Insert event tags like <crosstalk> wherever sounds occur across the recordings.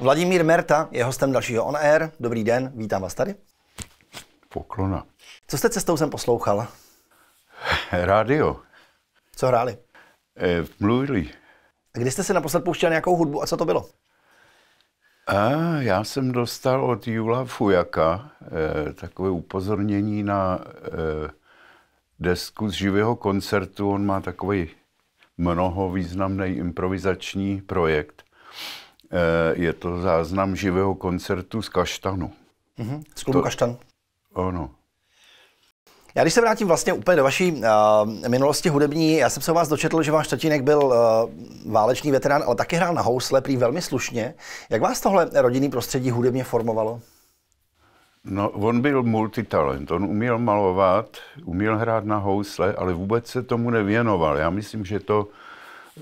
Vladimír Merta je hostem dalšího On Air. Dobrý den, vítám vás tady. Poklona. Co jste cestou sem poslouchal? Rádio. Co hráli? E, mluvili. A kdy jste se naposled pouštěl nějakou hudbu a co to bylo? A já jsem dostal od Jula Fujaka e, takové upozornění na e, desku z živého koncertu. On má takový významný improvizační projekt. Eh, je to záznam živého koncertu z Kaštanu. Mm-hmm. Z klubu to, Kaštan. Ano. Já když se vrátím vlastně úplně do vaší uh, minulosti hudební, já jsem se o vás dočetl, že váš tatínek byl uh, válečný veterán, ale taky hrál na housle, prý velmi slušně. Jak vás tohle rodinný prostředí hudebně formovalo? No, on byl multitalent, on uměl malovat, uměl hrát na housle, ale vůbec se tomu nevěnoval. Já myslím, že to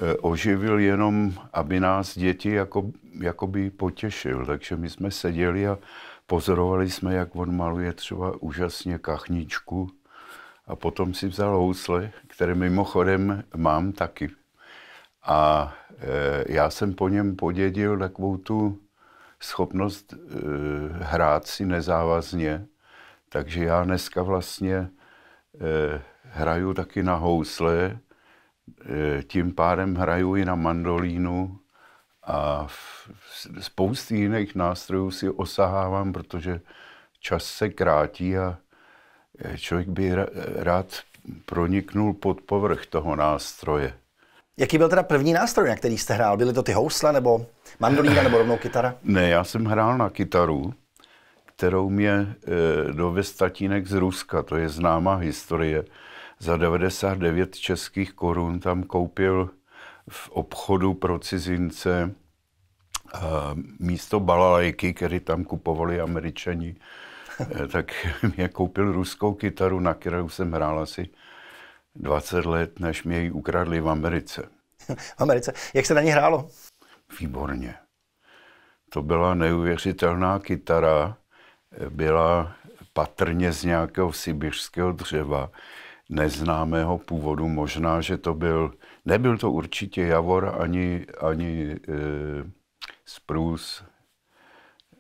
eh, oživil jenom, aby nás děti jako, jakoby potěšil. Takže my jsme seděli a pozorovali jsme, jak on maluje třeba úžasně kachničku a potom si vzal housle, které mimochodem mám taky. A e, já jsem po něm podědil takovou tu schopnost e, hrát si nezávazně, takže já dneska vlastně e, hraju taky na housle, e, tím pádem hraju i na mandolínu a v, v spousty jiných nástrojů si osahávám, protože čas se krátí a člověk by rád proniknul pod povrch toho nástroje. Jaký byl teda první nástroj, na který jste hrál? Byly to ty housle nebo mandolína nebo rovnou kytara? <laughs> Ne, já jsem hrál na kytaru, kterou mě e, eh, dovez tatínek z Ruska, to je známá historie. Za 99 českých korun tam koupil v obchodu pro cizince e, místo balalajky, který tam kupovali američani, e, tak <laughs> mě koupil ruskou kytaru, na kterou jsem hrál asi 20 let, než mě ji ukradli v Americe. v Americe. Jak se na ní hrálo? Výborně. To byla neuvěřitelná kytara, byla patrně z nějakého sibirského dřeva, neznámého původu. Možná, že to byl, nebyl to určitě javor ani, ani e, eh, sprus.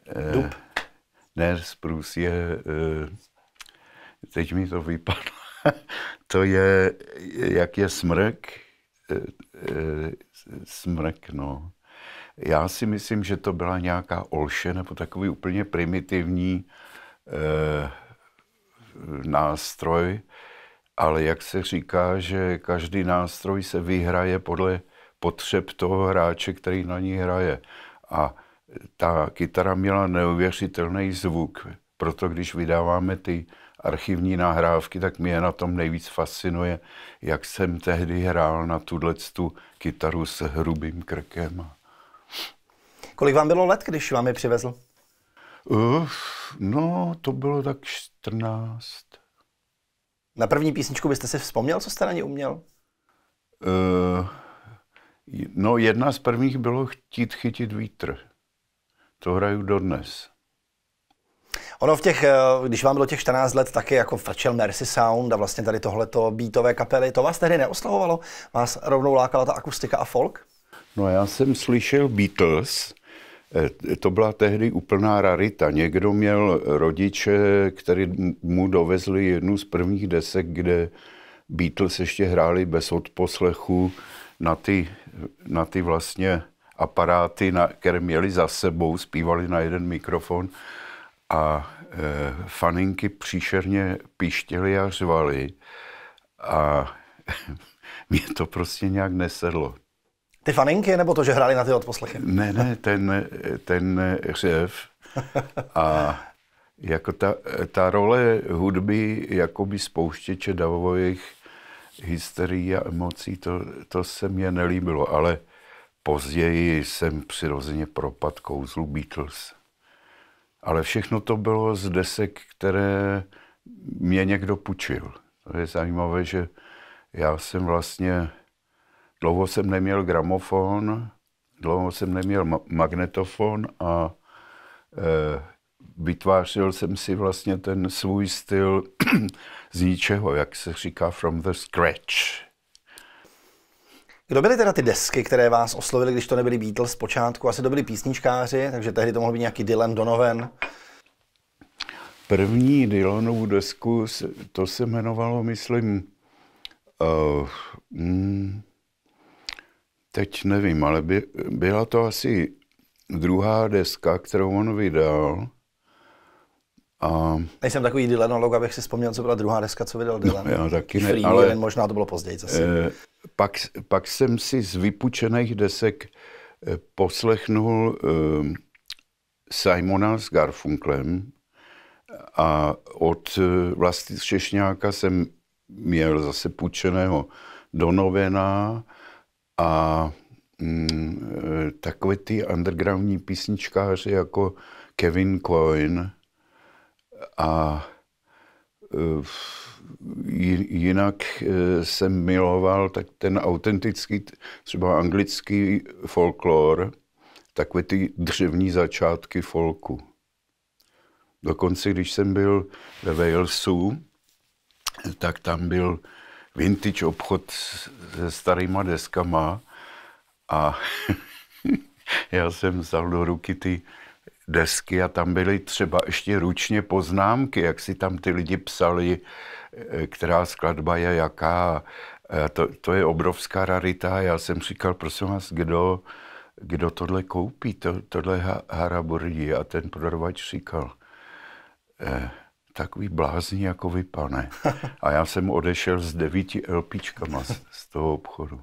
E, eh, Dub. Ne, sprus je, e, teď mi to vypadlo. <laughs> to je, jak je smrk, eh, eh, smrk, no. Já si myslím, že to byla nějaká olše nebo takový úplně primitivní eh, nástroj, ale jak se říká, že každý nástroj se vyhraje podle potřeb toho hráče, který na ní hraje. A ta kytara měla neuvěřitelný zvuk, proto když vydáváme ty archivní nahrávky, tak mě na tom nejvíc fascinuje, jak jsem tehdy hrál na tuhle tu kytaru s hrubým krkem. Kolik vám bylo let, když vám je přivezl? Uf, no, to bylo tak 14. Na první písničku byste si vzpomněl, co jste na ní uměl? Uh, no, jedna z prvních bylo Chtít chytit vítr. To hraju dodnes. Ono v těch, eh, když vám bylo těch 14 let, taky jako frčel Mercy Sound a vlastně tady tohleto beatové kapely, to vás tehdy neoslavovalo? Vás rovnou lákala ta akustika a folk? No já jsem slyšel Beatles, eh, to byla tehdy úplná rarita. Někdo měl rodiče, který mu dovezli jednu z prvních desek, kde Beatles ještě hráli bez odposlechu na ty, na ty vlastně aparáty, na, které měli za sebou, zpívali na jeden mikrofon a e, faninky příšerně píštěly a řvaly a <laughs> mě to prostě nějak nesedlo. Ty faninky, nebo to, že hráli na ty odposlechy? Ne, ne, ten, ten řev a jako ta, ta role hudby jakoby spouštěče davových hysterií a emocí, to, to se mně nelíbilo, ale později jsem přirozeně propad kouzlu Beatles. Ale všechno to bylo z desek, které mě někdo půjčil. To je zajímavé, že já jsem vlastně, dlouho jsem neměl gramofon, dlouho jsem neměl ma- magnetofon a e, vytvářel jsem si vlastně ten svůj styl <clears throat> z ničeho, jak se říká from the scratch. Kdo byly teda ty desky, které vás oslovily, když to nebyly Beatles zpočátku? Asi to byli písničkáři, takže tehdy to mohl být nějaký Dylan Donovan. První Dylanovu desku, to se jmenovalo, myslím, uh, mm, teď nevím, ale by, byla to asi druhá deska, kterou on vydal a... Nejsem takový Dylanolog, abych si vzpomněl, co byla druhá deska, co vydal no, Dylan. No, já taky ne, Free ale... Jeden, možná to bylo později zase. Eh, pak, pak jsem si z vypučených desek eh, poslechnul eh, Simona s Garfunklem a od eh, vlasti Češňáka jsem měl zase půjčeného novena a mm, eh, takové ty undergroundní písničkáři jako Kevin Coyne, a e, jinak e, jsem miloval tak ten autentický, třeba anglický folklor, takové ty dřevní začátky folku. Dokonce, když jsem byl ve Walesu, tak tam byl vintage obchod se starýma deskama a <laughs> já jsem vzal do ruky ty desky a tam byly třeba ještě ručně poznámky, jak si tam ty lidi psali, e, která skladba je jaká. E, to, to je obrovská rarita. Já jsem říkal, prosím vás, kdo, kdo tohle koupí, to, tohle haraburdí. A ten prodavač říkal, eh, takový blázni jako vy, pane. <laughs> A já jsem odešel s devíti LPčkama z, z toho obchodu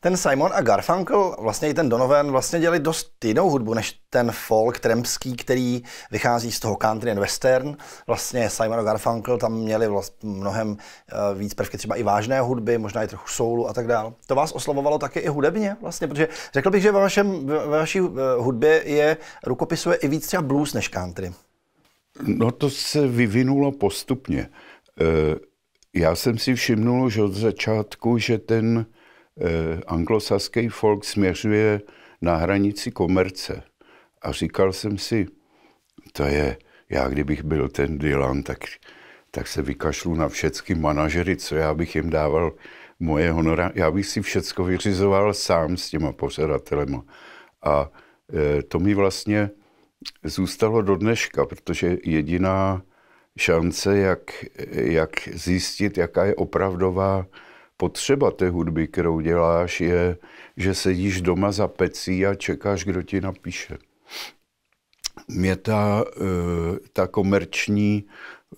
ten Simon a Garfunkel, vlastně i ten Donovan, vlastně dělali dost jinou hudbu než ten folk trampský, který vychází z toho country and western. Vlastně Simon a Garfunkel tam měli vlastně mnohem eh, víc prvky třeba i vážné hudby, možná i trochu soulu a tak dál. To vás oslovovalo také i hudebně vlastně, protože řekl bych, že ve, vašem, ve vaší eh, hudbě je, rukopisuje i víc třeba blues než country. No to se vyvinulo postupně. Eh, já jsem si všimnul, že od začátku, že ten Eh, anglosaský folk směřuje na hranici komerce. A říkal jsem si, to je, já kdybych byl ten Dylan, tak, tak se vykašlu na všechny manažery, co já bych jim dával moje honora. Já bych si všecko vyřizoval sám s těma pořadatelema. A e, to mi vlastně zůstalo do dneška, protože jediná šance, jak, jak zjistit, jaká je opravdová potřeba té hudby, kterou děláš, je, že sedíš doma za pecí a čekáš, kdo ti napíše. Mě ta, eh, ta komerční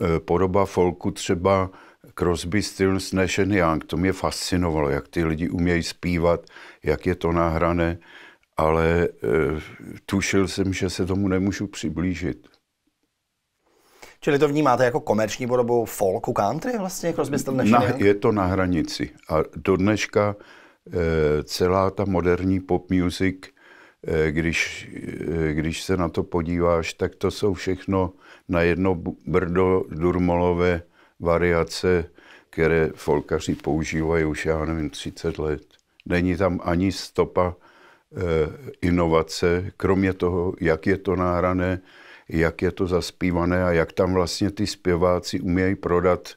eh, podoba folku třeba Crosby, Stills, Nash Young, to mě fascinovalo, jak ty lidi umějí zpívat, jak je to nahrané, ale eh, tušil jsem, že se tomu nemůžu přiblížit. Čili to vnímáte jako komerční podobu folku country vlastně, Jako Still na, Je to na hranici a do dneška e, celá ta moderní pop music, e, když, e, když se na to podíváš, tak to jsou všechno na jedno brdo durmolové variace, které folkaři používají už, já nevím, 30 let. Není tam ani stopa inovace, kromě toho, jak je to náhrané, jak je to zaspívané a jak tam vlastně ty zpěváci umějí prodat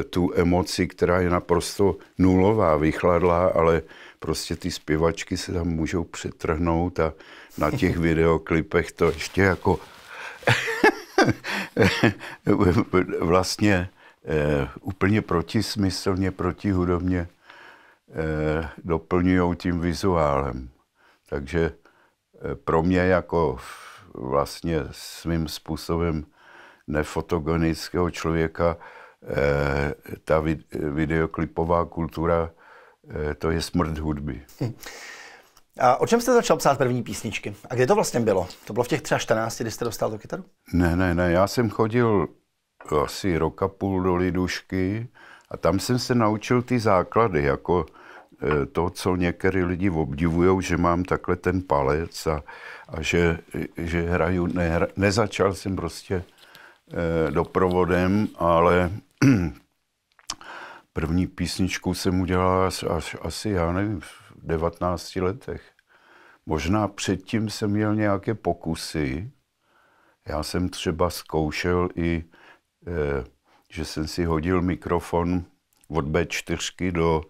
eh, tu emoci, která je naprosto nulová, vychladlá, ale prostě ty zpěvačky se tam můžou přetrhnout a na těch <laughs> videoklipech to ještě jako <laughs> vlastně eh, úplně protismyslně, protihudobně eh, doplňují tím vizuálem. Takže eh, pro mě jako vlastně svým způsobem nefotogenického člověka eh, ta videoklipová kultura, eh, to je smrt hudby. Hm. A o čem jste začal psát první písničky? A kde to vlastně bylo? To bylo v těch třeba 14, kdy jste dostal do kytaru? Ne, ne, ne, já jsem chodil asi roka půl do Lidušky a tam jsem se naučil ty základy, jako Eh, to, co některé lidi obdivují, že mám takhle ten palec a, a že, že hraju, ne, nezačal jsem prostě eh, doprovodem, ale <clears throat> první písničku jsem udělal až, až asi, já nevím, v 19 letech. Možná předtím jsem měl nějaké pokusy. Já jsem třeba zkoušel i, eh, že jsem si hodil mikrofon od B4 do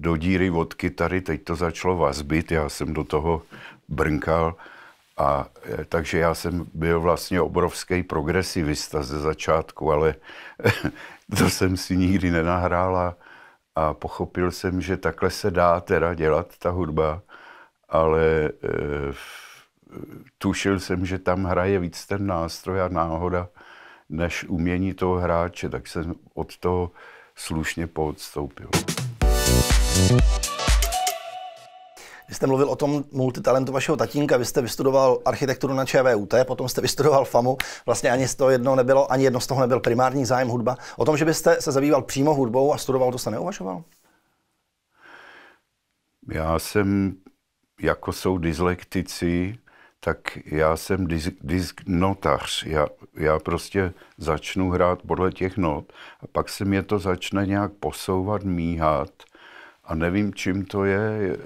do díry od kytary, teď to začalo vazbit, já jsem do toho brnkal. A, e, takže já jsem byl vlastně obrovský progresivista ze začátku, ale <laughs> to jsem si nikdy nenahrál a, a pochopil jsem, že takhle se dá teda dělat ta hudba, ale e, tušil jsem, že tam hraje víc ten nástroj a náhoda, než umění toho hráče, tak jsem od toho slušně poodstoupil. Vy jste mluvil o tom multitalentu vašeho tatínka, vy jste vystudoval architekturu na ČVUT, potom jste vystudoval FAMu, vlastně ani z toho jedno nebylo, ani jedno z toho nebyl primární zájem hudba. O tom, že byste se zabýval přímo hudbou a studoval, to jste neuvažoval? Já jsem, jako jsou dyslektici, tak já jsem disk, disk notař. Já, já prostě začnu hrát podle těch not a pak se mě to začne nějak posouvat, míhat – a nevím, čím to je.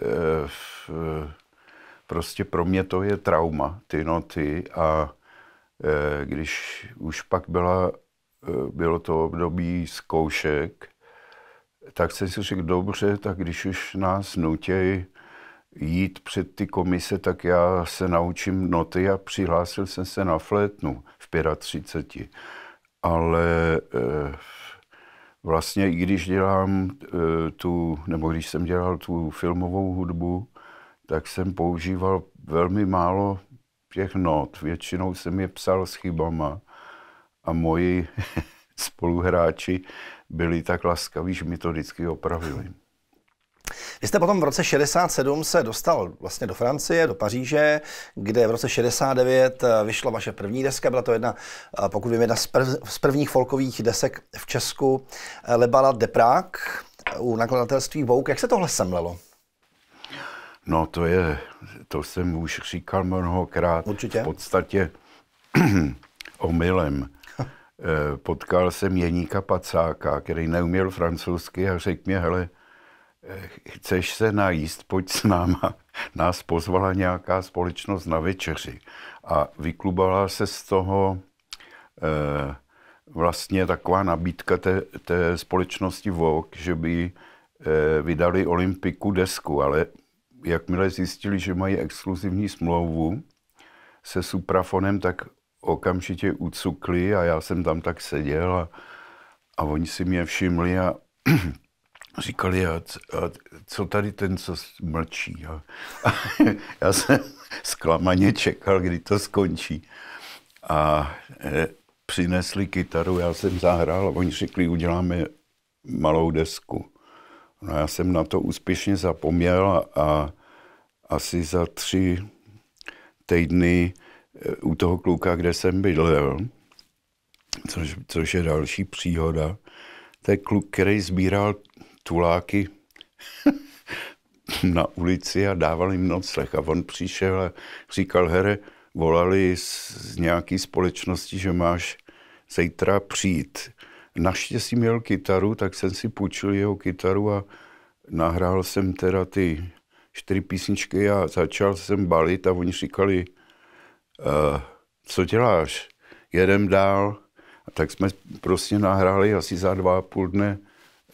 Prostě pro mě to je trauma, ty noty. A e, když už pak byla, e, bylo to období zkoušek, tak jsem si řekl, dobře, tak když už nás nutějí jít před ty komise, tak já se naučím noty a přihlásil jsem se na flétnu v 35. Ale eh, vlastně i když dělám eh, tu, nebo když jsem dělal tu filmovou hudbu, tak jsem používal velmi málo těch not. Většinou jsem je psal s chybama a moji <laughs> spoluhráči byli tak laskaví, že mi to vždycky opravili. Vy jste potom v roce 67 se dostal vlastně do Francie, do Paříže, kde v roce 69 eh, vyšla vaše první deska, byla to jedna, eh, pokud vím, jedna z, prv, z prvních folkových desek v Česku, eh, Lebala Deprák u nakladatelství Vogue. Jak se tohle semlelo? No to je, to jsem už říkal mnohokrát. Určitě. V podstatě <clears throat> omylem. <laughs> Potkal jsem Jeníka Pacáka, který neuměl francouzsky a řekl mi, hele, Eh, chceš se najíst, pojď s náma. <laughs> Nás pozvala nějaká společnost na večeři a vyklubala se z toho eh, vlastně taková nabídka té, té společnosti Vogue, že by eh, vydali olympiku desku, ale jakmile zjistili, že mají exkluzivní smlouvu se suprafonem, tak okamžitě ucukli a já jsem tam tak seděl a, a oni si mě všimli a <clears throat> říkali, a, a co tady ten, co mlčí. A, <laughs> a já jsem zklamaně čekal, kdy to skončí. A e, přinesli kytaru, já jsem zahrál a oni řekli, uděláme malou desku. No já jsem na to úspěšně zapomněl a asi za tři týdny e, u toho kluka, kde jsem bydlel, což, což je další příhoda, to je kluk, který sbíral tuláky <laughs> na ulici a dával jim noclech. A on přišel a říkal, here, volali z nějaké společnosti, že máš zítra přijít. Naštěstí měl kytaru, tak jsem si půjčil jeho kytaru a nahrál jsem teda ty čtyři písničky a začal jsem balit a oni říkali, e, co děláš, jedem dál. A tak jsme prostě nahráli asi za dva a půl dne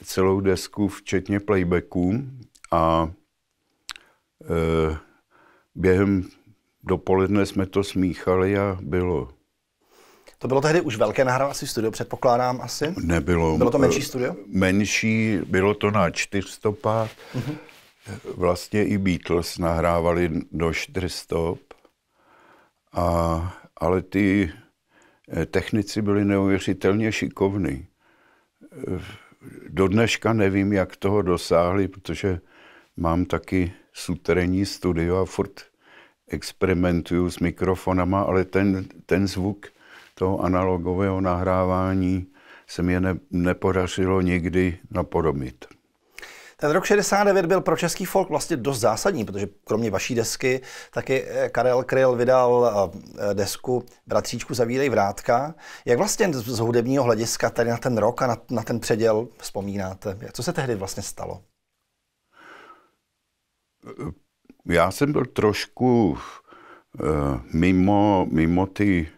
celou desku, včetně playbacků a e, během dopoledne jsme to smíchali a bylo. To bylo tehdy už velké nahrávací studio, předpokládám asi? Nebylo. Bylo to e, menší studio? Menší, bylo to na čtyřstopách. Mm-hmm. Vlastně i Beatles nahrávali do čtyřstop. A, ale ty e, technici byli neuvěřitelně šikovní e, do dneška nevím, jak toho dosáhli, protože mám taky suterénní studio a furt experimentuju s mikrofonama, ale ten, ten zvuk toho analogového nahrávání se mi ne, nepodařilo nikdy napodobit. Ten rok 69 byl pro český folk vlastně dost zásadní, protože kromě vaší desky taky eh, Karel Kryl vydal eh, desku Bratříčku zavírej vrátka. Jak vlastně z hudebního hlediska tady na ten rok a na, na ten předěl vzpomínáte? Co se tehdy vlastně stalo? Eh, já jsem byl trošku uh, mimo, mimo ty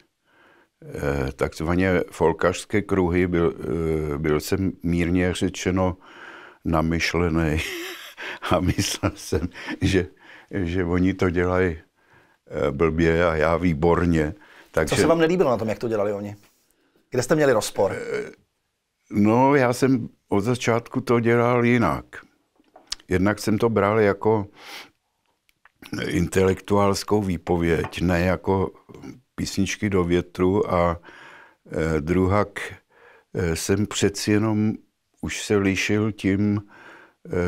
uh, takzvané folkařské kruhy, byl, uh, byl jsem mírně řečeno uh, namyšlený <laughs> a myslel jsem, že, že oni to dělají eh, blbě a já výborně. Takže... Co se vám nelíbilo na tom, jak to dělali oni? Kde jste měli rozpor? Eh, no, já jsem od začátku to dělal jinak. Jednak jsem to bral jako intelektuálskou výpověď, ne jako písničky do větru a eh, druhak jsem přeci jenom už se lišil tím, eh,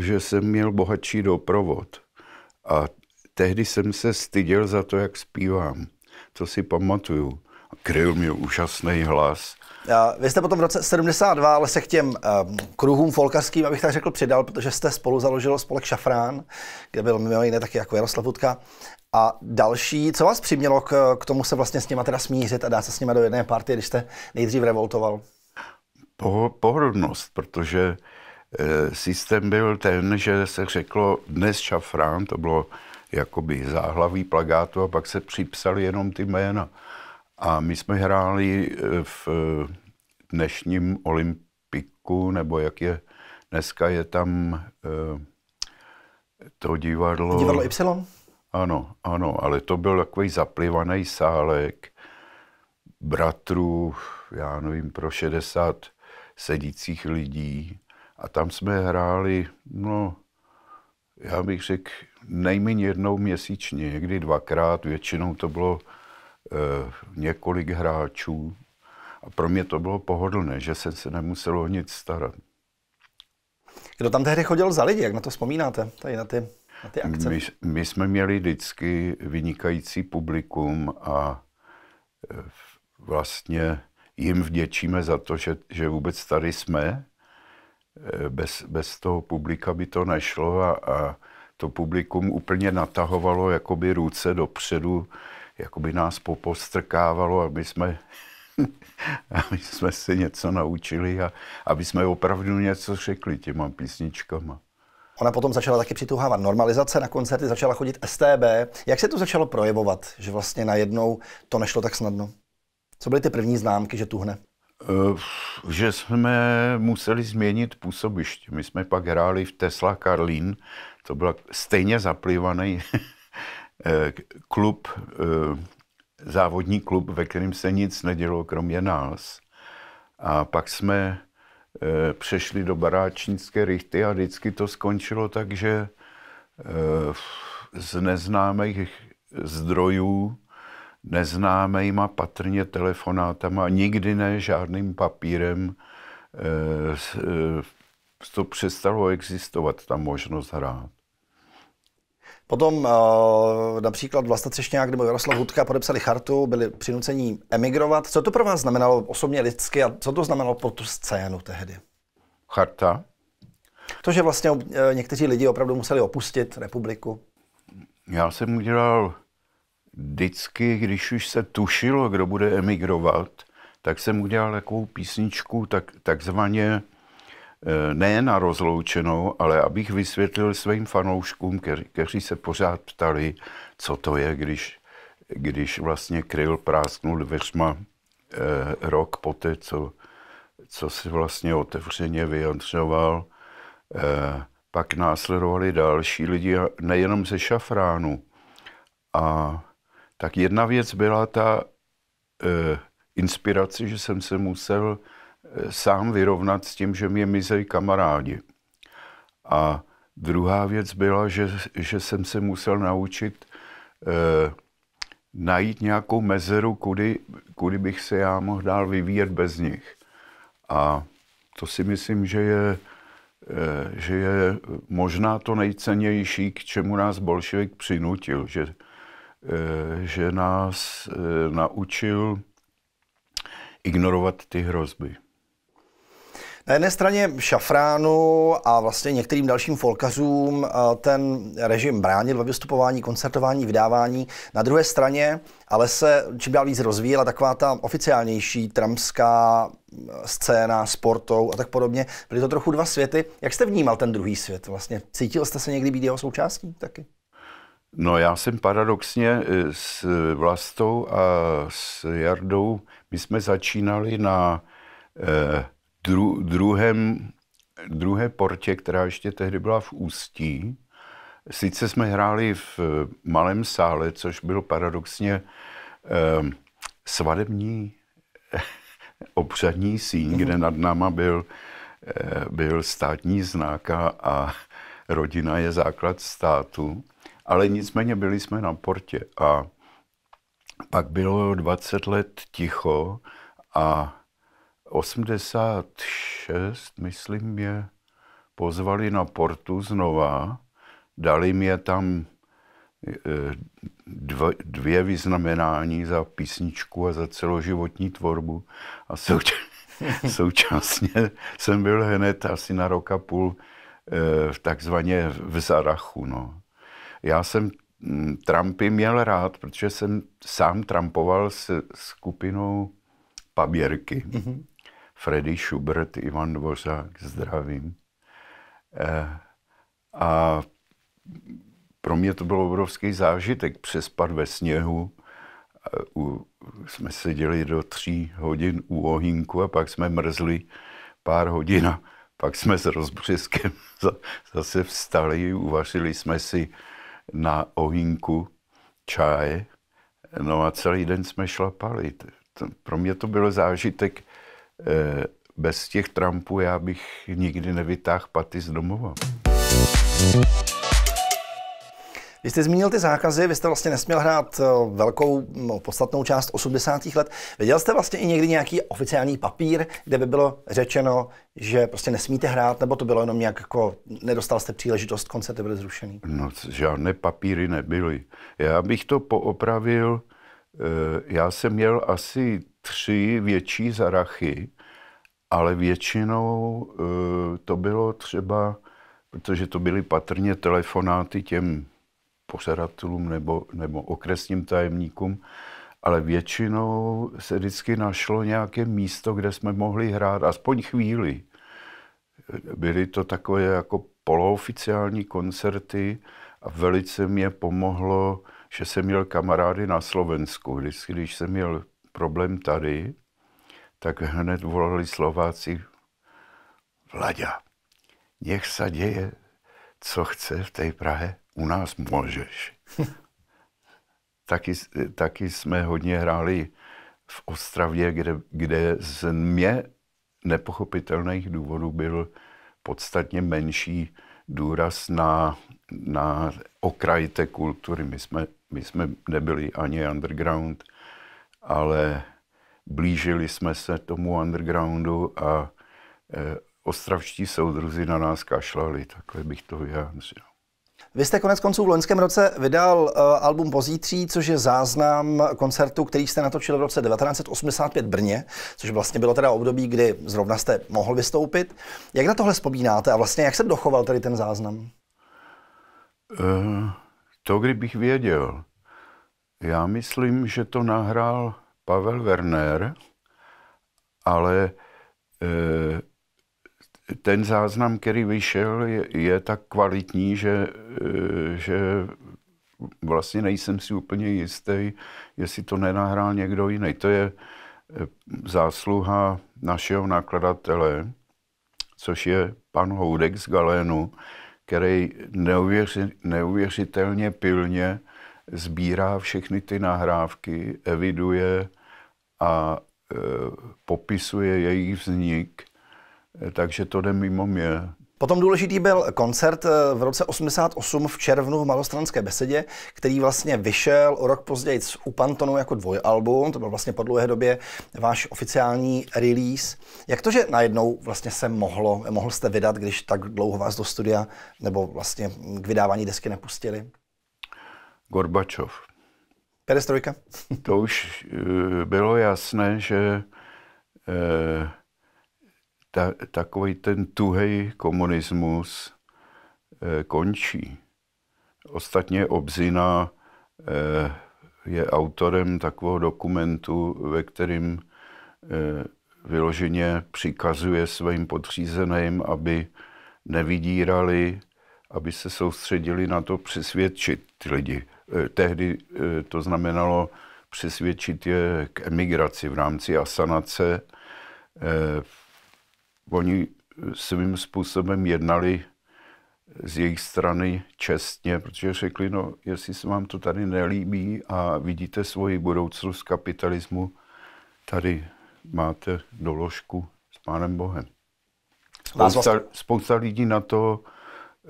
že jsem měl bohatší doprovod. A tehdy jsem se styděl za to, jak zpívám. To si pamatuju. Kryl měl úžasný hlas. Vy jste potom v roce 72 ale se k těm um, kruhům folkarským, abych tak řekl, přidal, protože jste spolu založil spolek Šafrán, kde byl mimo jiné taky jako Jaroslav Hudka. A další, co vás přimělo k, k tomu se vlastně s nima teda smířit a dát se s nima do jedné party, když jste nejdřív revoltoval? pohodlnost, protože eh, systém byl ten, že se řeklo dnes šafrán, to bylo jakoby záhlaví plagátu a pak se připsali jenom ty jména. A my jsme hráli eh, v eh, dnešním Olympiku, nebo jak je dneska, je tam to divadlo... Divadlo Y? Ano, ano, ale to byl takový zaplivaný sálek bratrů, já nevím, pro 60 sedících lidí. A tam jsme hráli, no, já bych řekl, nejméně jednou měsíčně, někdy dvakrát, většinou to bylo e, několik hráčů. A pro mě to bylo pohodlné, že jsem se nemusel o nic starat. Kdo tam tehdy chodil za lidi, jak na to vzpomínáte, tady na ty, na ty akce? My, my jsme měli vždycky vynikající publikum a eh, vlastně jim vděčíme za to, že, že vůbec tady jsme. E, bez, bez toho publika by to nešlo a, a to publikum úplně natahovalo jakoby ruce dopředu, jakoby nás popostrkávalo, aby jsme, <laughs> aby jsme si něco naučili a aby jsme opravdu něco řekli těma písničkama. Ona potom začala taky přituhávat normalizace, na koncerty začala chodit STB. Jak se to začalo projevovat, že vlastně najednou to nešlo tak snadno? Co byly ty první známky, že tuhne? Eh, že jsme museli změnit působiště. My jsme pak hráli v Tesla Karlín, to byl stejně zaplývaný <laughs> eh, klub, eh, závodní klub, ve kterém se nic nedělo, kromě nás. A pak jsme přešli do baráčnické rychty a vždycky to skončilo tak, že z neznámých zdrojů neznámejma patrně telefonátama, nikdy ne žádným papírem, to eh, eh, přestalo existovat, ta možnost hrát. Potom eh, například Vlasta Třešňák nebo Jaroslav Hudka podepsali chartu, byli přinuceni emigrovat. Co to pro vás znamenalo osobně lidsky a co to znamenalo pro tu scénu tehdy? Charta? To, že vlastně někteří lidi opravdu museli opustit republiku. Já jsem udělal vždycky, když už se tušilo, kdo bude emigrovat, tak jsem udělal takovou písničku tak, takzvaně eh, ne na rozloučenou, ale abych vysvětlil svým fanouškům, kteří se pořád ptali, co to je, když, když vlastně kryl prásknul dveřma eh, rok poté, co, co si vlastně otevřeně vyjadřoval. Eh, pak následovali další lidi, nejenom ze šafránu. A tak jedna věc byla ta e, inspirace, že jsem se musel e, sám vyrovnat s tím, že mě mizejí kamarádi. A druhá věc byla, že, že jsem se musel naučit e, najít nějakou mezeru, kudy, kudy bych se já mohl dál vyvíjet bez nich. A to si myslím, že je, že je možná to nejcennější, k čemu nás bolševik přinutil, že Eh, že nás eh, naučil ignorovat ty hrozby. Na jedné straně šafránu a vlastně některým dalším folkařům eh, ten režim bránil ve vystupování, koncertování, vydávání. Na druhé straně ale se čím dál víc rozvíjela taková ta oficiálnější tramská scéna, sportou a tak podobně. Byly to trochu dva světy. Jak jste vnímal ten druhý svět vlastně? Cítil jste se někdy být jeho součástí taky? No já jsem paradoxně eh, s eh, Vlastou a s Jardou, my jsme začínali na eh, dru, druhém, druhé portě, která ještě tehdy byla v Ústí. Sice jsme hráli v malém sále, což byl paradoxně eh, svadební <laughs> obřadní síň, mhm. kde nad náma byl, eh, byl státní znáka a rodina je základ státu. Ale nicméně byli jsme na portě a pak bylo 20 let ticho a 86, myslím, je pozvali na portu znova. Dali mě tam eh, dvě vyznamenání za písničku a za celoživotní tvorbu. A <laughs> současně jsem byl hned asi na rok a půl eh, v takzvaně v Zarachu. No. Já jsem mm, Trumpy měl rád, protože jsem sám trampoval s skupinou Paběrky. Mm-hmm. Freddy Schubert, Ivan Dvořák, zdravím. Eh, a pro mě to byl obrovský zážitek přespat ve sněhu. Eh, u, jsme seděli do tří hodin u ohýnku a pak jsme mrzli pár hodin a pak jsme s rozbřeskem <laughs> zase vstali, uvařili jsme si na ohýnku čaje. No a celý den jsme šlapali. Pro mě to byl zážitek. Eh, bez těch trampů já bych nikdy nevytáhl paty z domova. Vy jste zmínil ty zákazy, vy jste vlastně nesměl hrát eh, velkou, no, podstatnou část 80. let. Viděl jste vlastně i někdy nějaký oficiální papír, kde by bylo řečeno, že prostě nesmíte hrát, nebo to bylo jenom nějak jako, nedostal jste příležitost, koncerty byly zrušený? No, žádné papíry nebyly. Já bych to poopravil, eh, já jsem měl asi tři větší zarachy, ale většinou eh, to bylo třeba, protože to byly patrně telefonáty těm pořadatelům nebo, nebo okresním tajemníkům, ale většinou se vždycky našlo nějaké místo, kde jsme mohli hrát, aspoň chvíli. Byly to takové jako polooficiální koncerty a velice mě pomohlo, že jsem měl kamarády na Slovensku. Vždycky, když jsem měl problém tady, tak hned volali Slováci Vlaďa, nech se děje, co chce v té Prahe u nás můžeš. <laughs> taky, taky jsme hodně hráli v Ostravě, kde, kde z mě nepochopitelných důvodů byl podstatně menší důraz na, na okraj té kultury. My jsme, my jsme nebyli ani underground, ale blížili jsme se tomu undergroundu a e, ostravští soudruzi na nás kašlali, takhle bych to vyjádřil. Vy jste konec konců v loňském roce vydal uh, album Pozítří, což je záznam koncertu, který jste natočil v roce 1985 v Brně, což vlastně bylo teda období, kdy zrovna jste mohl vystoupit. Jak na tohle vzpomínáte a vlastně jak se dochoval tady ten záznam? Uh, to, kdybych věděl. Já myslím, že to nahrál Pavel Werner, ale uh, ten záznam, který vyšel, je, je tak kvalitní, že, eh, že vlastně nejsem si úplně jistý, jestli to nenahrál někdo jiný. To je eh, zásluha našeho nakladatele, což je pan Houdek z Galénu, který neuvěři, neuvěřitelně pilně sbírá všechny ty nahrávky, eviduje a e, popisuje jejich vznik – Eh, takže to jde mimo mě. Potom důležitý byl koncert eh, v roce 88 v červnu v Malostranské besedě, který vlastně vyšel o rok později z Upantonu jako dvojalbum, to byl vlastně po dlouhé době váš oficiální release. Jak to, že najednou vlastně se mohlo, mohl jste vydat, když tak dlouho vás do studia nebo vlastně k vydávání desky nepustili? Gorbačov. Perestrojka? to už eh, bylo jasné, že eh, ta, takový ten tuhej komunismus e, končí. Ostatně Obzina e, je autorem takového dokumentu, ve kterým e, vyloženě přikazuje svým podřízeným, aby nevydírali, aby se soustředili na to přesvědčit ty lidi. Tehdy to znamenalo přesvědčit je k emigraci v rámci asanace. E, Oni eh, svým způsobem jednali z jejich strany čestně, protože řekli, no, jestli se vám to tady nelíbí a vidíte svoji budoucnost kapitalismu, tady máte doložku s Pánem Bohem. Spousta, spousta lidí na to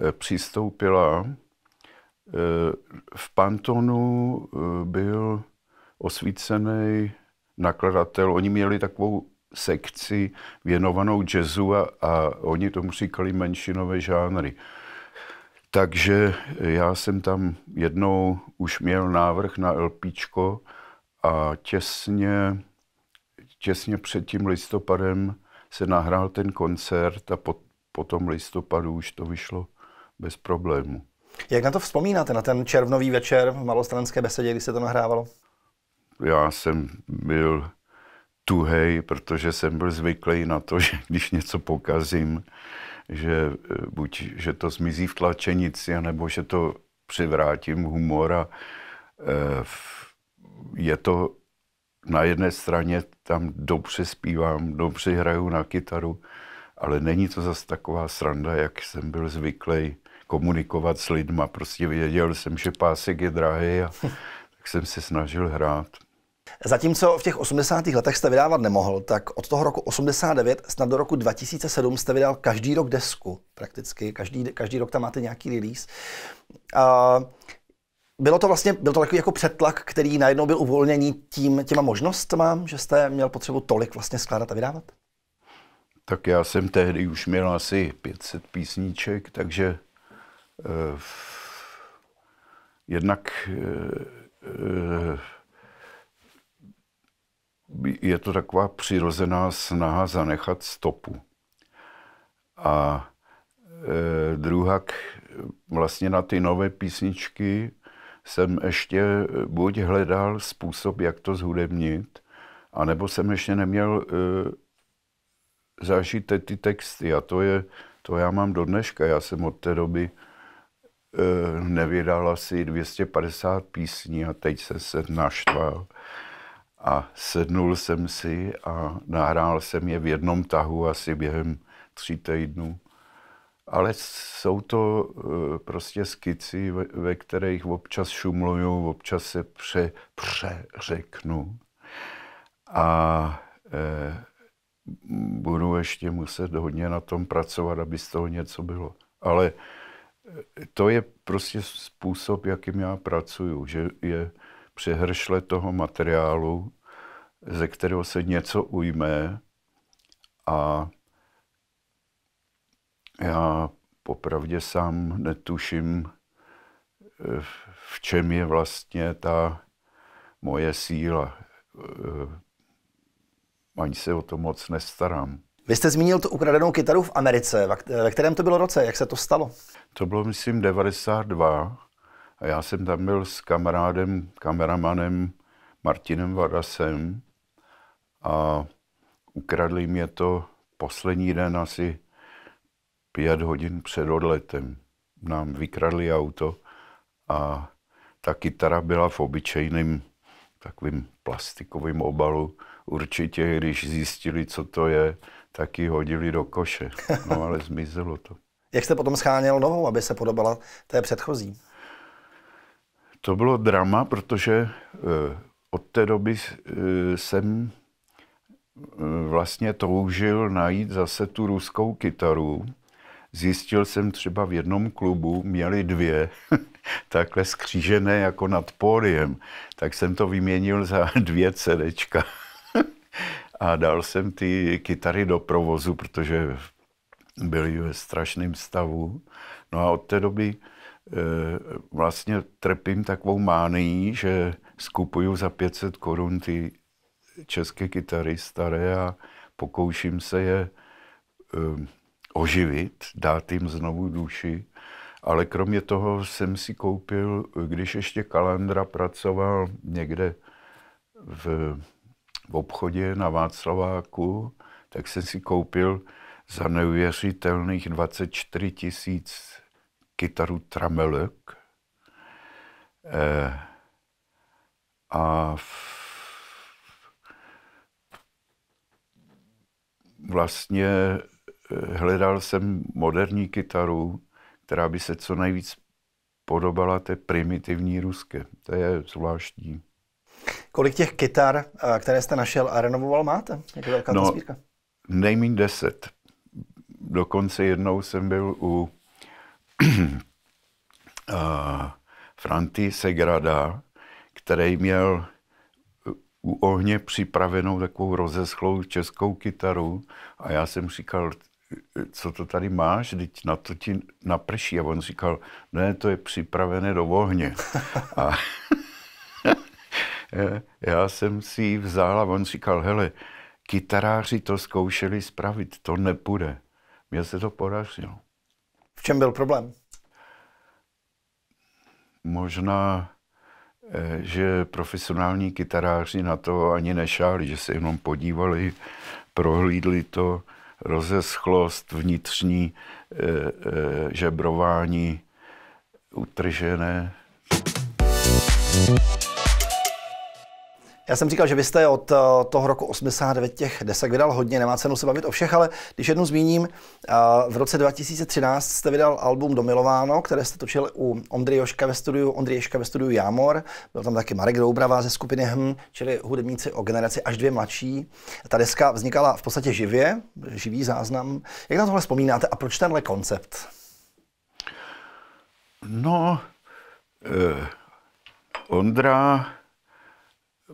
eh, přistoupila. Eh, v Pantonu byl osvícený nakladatel, oni měli takovou sekci věnovanou jazzu a, a oni tomu říkali menšinové žánry. Takže já jsem tam jednou už měl návrh na LPčko a těsně, těsně před tím listopadem se nahrál ten koncert a po, po tom listopadu už to vyšlo bez problému. Jak na to vzpomínáte, na ten červnový večer v malostranské besedě, kdy se to nahrávalo? Já jsem byl tuhej, protože jsem byl zvyklý na to, <laughs> že když něco pokazím, že e, buď že to zmizí v tlačenici, nebo že to přivrátím humora. E, je to na jedné straně tam dobře zpívám, dobře hraju na kytaru, ale není to zase taková sranda, jak jsem byl zvyklý komunikovat s lidma. Prostě věděl jsem, že pásek je drahý a <laughs> tak jsem se snažil hrát. Zatímco v těch 80. letech jste vydávat nemohl, tak od toho roku 89 snad do roku 2007 jste vydal každý rok desku prakticky. Každý, každý rok tam máte nějaký release. A bylo to vlastně byl to takový jako přetlak, který najednou byl uvolněný tím, těma možnostma, že jste měl potřebu tolik vlastně skládat a vydávat? Tak já jsem tehdy už měl asi 500 písníček, takže eh, jednak eh, eh, je to taková přirozená snaha zanechat stopu. A e, druhak vlastně na ty nové písničky jsem ještě e, buď hledal způsob, jak to zhudebnit, anebo jsem ještě neměl e, te, ty texty. A to, je, to já mám do dneška. Já jsem od té doby e, nevydal asi 250 písní a teď jsem se naštval. A sednul jsem si a nahrál jsem je v jednom tahu asi během tří týdnů. Ale jsou to eh, prostě skici, ve, kterých občas šumluju, občas se pře, přeřeknu. A e, budu ještě muset hodně na tom pracovat, aby z toho něco bylo. Ale eh, to je prostě způsob, jakým já pracuju, že je přehršle toho materiálu, ze kterého se něco ujme a já popravdě sám netuším, eh, v čem je vlastně ta moje síla. Eh, ani se o to moc nestarám. Vy jste zmínil tu ukradenou kytaru v Americe. Ve kterém to bylo roce? Jak se to stalo? To bylo, myslím, 92. A já jsem tam byl s kamarádem, kameramanem Martinem Vadasem a ukradli mě to poslední den asi pět hodin před odletem. Nám vykradli auto a ta kytara byla v obyčejném takovým plastikovým obalu. Určitě, když zjistili, co to je, tak ji hodili do koše. No ale <laughs> zmizelo to. Jak jste potom scháněl novou, aby se podobala té předchozí? To bylo drama, protože eh, od té doby eh, jsem eh, vlastně toužil najít zase tu ruskou kytaru. Zjistil jsem třeba v jednom klubu, měli dvě, <laughs> takhle skřížené jako nad pódiem, tak jsem to vyměnil za <laughs> dvě CDčka. <laughs> A dal jsem ty kytary do provozu, protože byly ve strašném stavu. No a od té doby Eh, vlastně trpím takovou mánií, že skupuju za 500 korun ty české kytary staré a pokouším se je eh, oživit, dát jim znovu duši. Ale kromě toho jsem si koupil, když ještě Kalandra pracoval někde v, v obchodě na Václaváku, tak jsem si koupil za neuvěřitelných 24 tisíc kytaru Tramelök. Eh, a vlastně eh, hledal jsem moderní kytaru, která by se co nejvíc podobala té primitivní ruské. To je zvláštní. Kolik těch kytar, eh, které jste našel a renovoval, máte? Jak velká no, ta sbírka? Nejméně deset. Dokonce jednou jsem byl u <clears throat> Franti Segrada, který měl u ohně připravenou takovou rozeschlou českou kytaru a já jsem říkal, co to tady máš, teď na to ti naprší. A on říkal, ne, to je připravené do ohně. a <laughs> já jsem si ji vzal a on říkal, hele, kytaráři to zkoušeli spravit, to nepůjde. Mně se to podařilo čem byl problém? Možná, eh, že profesionální kytaráři na to ani nešáli, že se jenom podívali, prohlídli to, rozeschlost, vnitřní eh, eh, žebrování, utržené. thank you já jsem říkal, že vy jste od eh, toho roku 89 těch desek vydal hodně, nemá cenu se bavit o všech, ale když jednu zmíním, eh, v roce 2013 jste vydal album Domilováno, které jste točil u Joška ve studiu, Ondřeješka ve studiu Jámor, byl tam taky Marek Doubrava ze skupiny HM, čili hudebníci o generaci až dvě mladší. Ta deska vznikala v podstatě živě, živý záznam. Jak na tohle vzpomínáte a proč tenhle koncept? No, eh, Ondra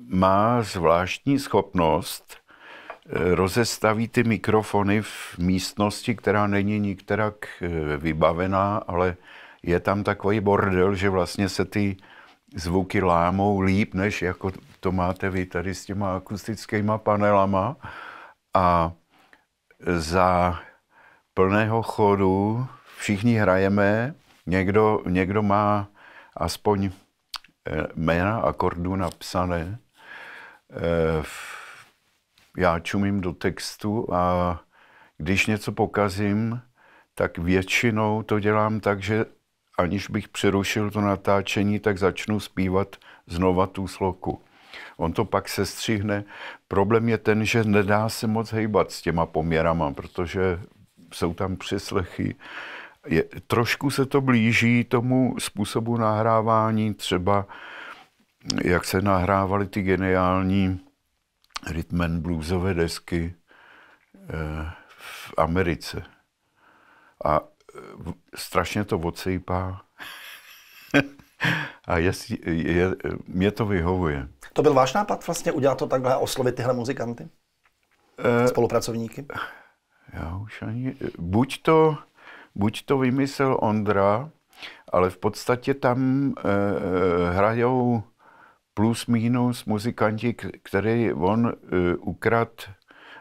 má zvláštní schopnost eh, rozestaví ty mikrofony v místnosti, která není nikterak eh, vybavená, ale je tam takový bordel, že vlastně se ty zvuky lámou líp, než jako to máte vy tady s těma akustickýma panelama. A za plného chodu všichni hrajeme, někdo, někdo má aspoň eh, jména akordů napsané. Eh, já čumím do textu a když něco pokazím, tak většinou to dělám tak, že aniž bych přerušil to natáčení, tak začnu zpívat znova tu sloku. On to pak se sestřihne. Problém je ten, že nedá se moc hejbat s těma poměrama, protože jsou tam přeslechy. Je, trošku se to blíží tomu způsobu nahrávání třeba jak se nahrávaly ty geniální rytmen bluesové desky eh, v Americe. A eh, strašně to odsejpá. <laughs> a je, je, mě to vyhovuje. To byl váš nápad vlastně udělat to takhle a oslovit tyhle muzikanty? E, Spolupracovníky? Já už ani... Buď to, buď to vymyslel Ondra, ale v podstatě tam e, hrajou plus minus muzikanti, který on uh, eh, ukrad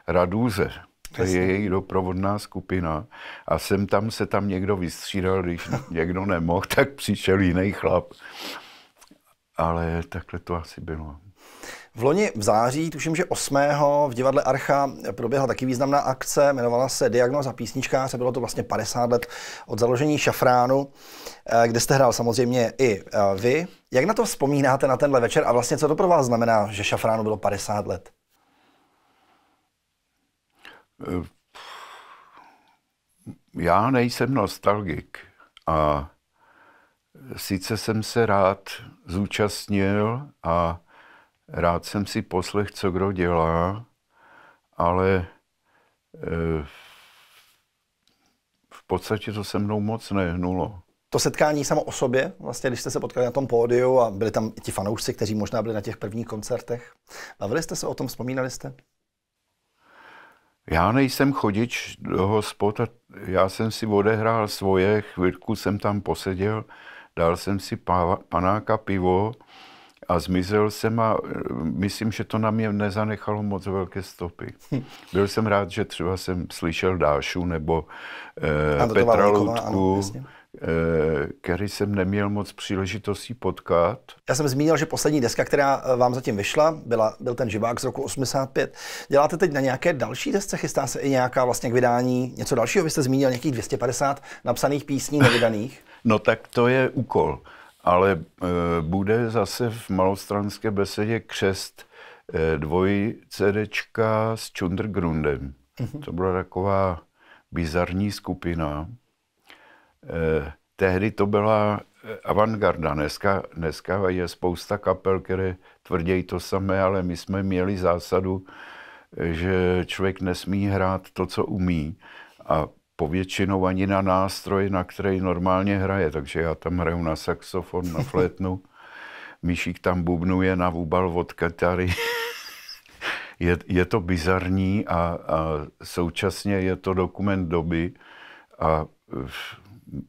Radůze. To je její doprovodná skupina. A sem tam se tam někdo vystřídal, když <laughs> někdo nemohl, tak přišel jiný chlap. Ale takhle to asi bylo. V loni v září, tuším, že 8. v divadle Archa proběhla taky významná akce, jmenovala se Diagnoza písničkáře, bylo to vlastně 50 let od založení Šafránu, eh, kde jste hrál samozřejmě i eh, vy. Jak na to vzpomínáte na tenhle večer a vlastně co to pro vás znamená, že Šafránu bylo 50 let? Eh, já nejsem nostalgik a sice jsem se rád zúčastnil a Rád jsem si poslech, co kdo dělá, ale eh, v podstatě to se mnou moc nehnulo. To setkání samo o sobě, vlastně když jste se potkali na tom pódiu a byli tam i ti fanoušci, kteří možná byli na těch prvních koncertech, bavili jste se o tom, vzpomínali jste? Já nejsem chodič do hospod, já jsem si odehrál svoje, chvilku jsem tam poseděl, dal jsem si panáka pivo a zmizel jsem a eh, myslím, že to na mě nezanechalo moc velké stopy. <laughs> Byl jsem rád, že třeba jsem slyšel Dášu nebo eh, ano, Petra Lutku, eh, který jsem neměl moc příležitostí potkat. Já jsem zmínil, že poslední deska, která eh, vám zatím vyšla, byla, byl ten živák z roku 85. Děláte teď na nějaké další desce? Chystá se i nějaká vlastně k vydání něco dalšího? Vy jste zmínil nějakých 250 napsaných písní nevydaných. <laughs> no tak to je úkol ale eh, bude zase v malostranské besedě křest eh, dvojcedečka s Čundergrundem. Mm-hmm. To byla taková bizarní skupina. Eh, tehdy to byla avantgarda. Dneska, dneska je spousta kapel, které tvrdějí to samé, ale my jsme měli zásadu, že člověk nesmí hrát to, co umí. A povětšinou ani na nástroj, na který normálně hraje. Takže já tam hraju na saxofon, na <laughs> flétnu, Míšík tam bubnuje na vůbal od Katary. je, je to bizarní a, a současně je to dokument doby a eh,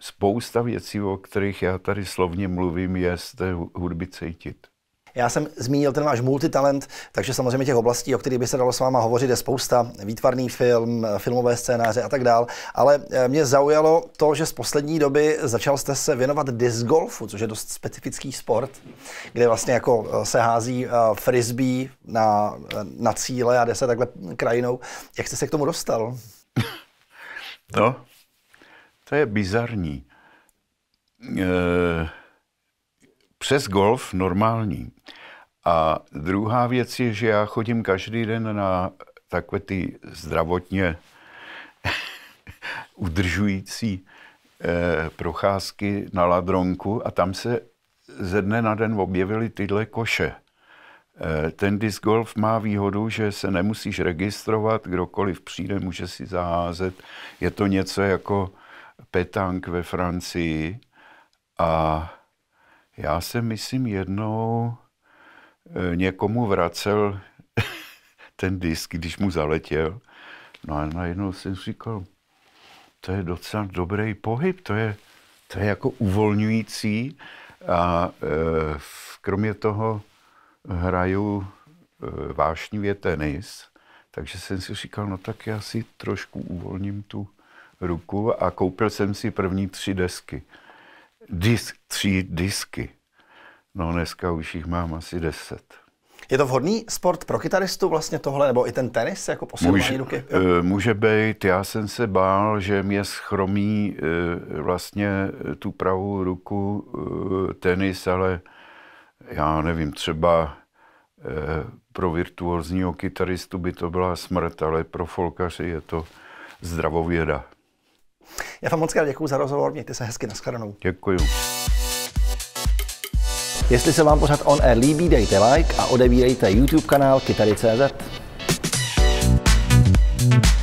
spousta věcí, o kterých já tady slovně mluvím, je z té hudby cítit. Já jsem zmínil ten váš multitalent, takže samozřejmě těch oblastí, o kterých by se dalo s váma hovořit, je spousta. Výtvarný film, filmové scénáře a tak dál. Ale eh, mě zaujalo to, že z poslední doby začal jste se věnovat disc golfu, což je dost specifický sport, kde vlastně jako eh, se hází eh, frisbee na, na cíle a jde se takhle krajinou. Jak jste se k tomu dostal? <laughs> To? To je bizarní přes golf normální. A druhá věc je, že já chodím každý den na takové ty zdravotně <laughs> udržující eh, procházky na Ladronku a tam se ze dne na den objevily tyhle koše. Eh, ten disc golf má výhodu, že se nemusíš registrovat, kdokoliv přijde, může si zaházet. Je to něco jako petánk ve Francii a já jsem, myslím, jednou e, někomu vracel <laughs> ten disk, když mu zaletěl. No a najednou jsem říkal, to je docela dobrý pohyb, to je, to je jako uvolňující. A e, kromě toho hraju e, vášnivě tenis, takže jsem si říkal, no tak já si trošku uvolním tu ruku a koupil jsem si první tři desky disk, tři disky. No dneska už jich mám asi deset. Je to vhodný sport pro kytaristu vlastně tohle, nebo i ten tenis jako posilování může, ruky? Eh, může být, já jsem se bál, že mě schromí eh, vlastně eh, tu pravou ruku tenis, ale já nevím, třeba pro virtuózního kytaristu by to byla smrt, ale pro folkaři je to zdravověda. Já vám moc krát děkuji za rozhovor, mějte se hezky, nashledanou. Děkuji. Jestli se vám pořád On Air líbí, dejte like a odebírejte YouTube kanál Kytary.cz. thank you